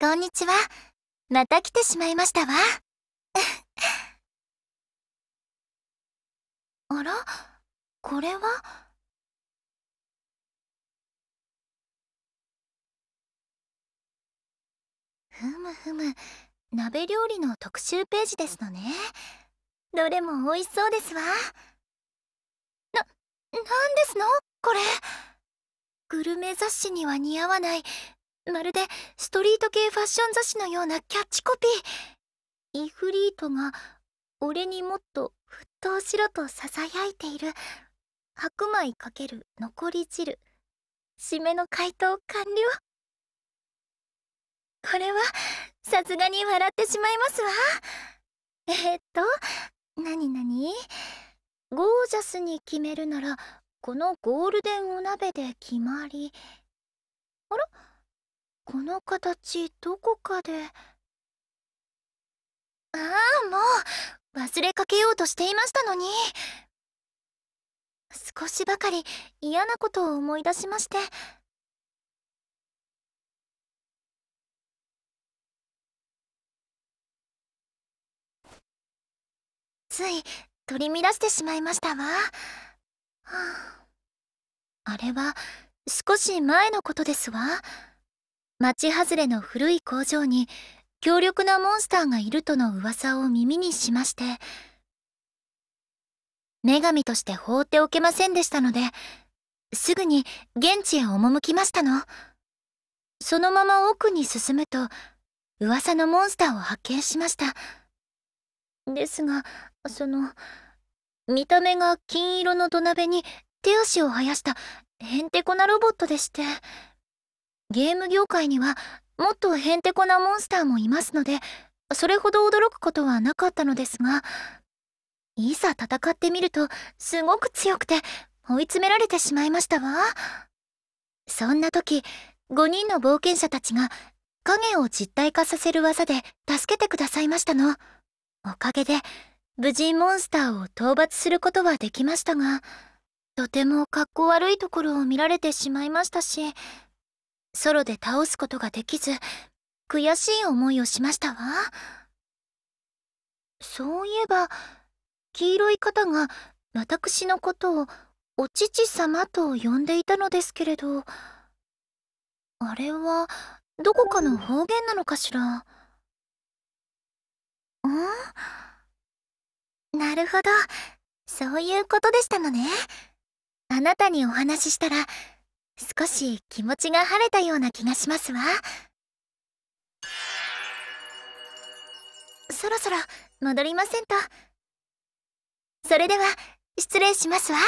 こんにちは。また来てしまいましたわ。あらこれはふむふむ、鍋料理の特集ページですのね。どれも美味しそうですわ。な、なんですのこれ。グルメ雑誌には似合わないまるでストリート系ファッション雑誌のようなキャッチコピーイフリートが俺にもっと沸騰しろとささやいている白米かける残り汁締めの解凍完了これはさすがに笑ってしまいますわえー、っと何何ゴージャスに決めるならこのゴールデンお鍋で決まりあらの形どこかでああもう忘れかけようとしていましたのに少しばかり嫌なことを思い出しましてつい取り乱してしまいましたわ、はあ、あれは少し前のことですわ。町外れの古い工場に強力なモンスターがいるとの噂を耳にしまして女神として放っておけませんでしたのですぐに現地へ赴きましたのそのまま奥に進むと噂のモンスターを発見しましたですがその見た目が金色の土鍋に手足を生やしたへんてこなロボットでして。ゲーム業界にはもっとへんてこなモンスターもいますのでそれほど驚くことはなかったのですがいざ戦ってみるとすごく強くて追い詰められてしまいましたわそんな時5人の冒険者たちが影を実体化させる技で助けてくださいましたのおかげで無事モンスターを討伐することはできましたがとてもかっこ悪いところを見られてしまいましたしソロで倒すことができず悔しい思いをしましたわそういえば黄色い方が私のことをお父様と呼んでいたのですけれどあれはどこかの方言なのかしらうんなるほどそういうことでしたのねあなたにお話ししたら少し気持ちが晴れたような気がしますわそろそろ戻りませんとそれでは失礼しますわ。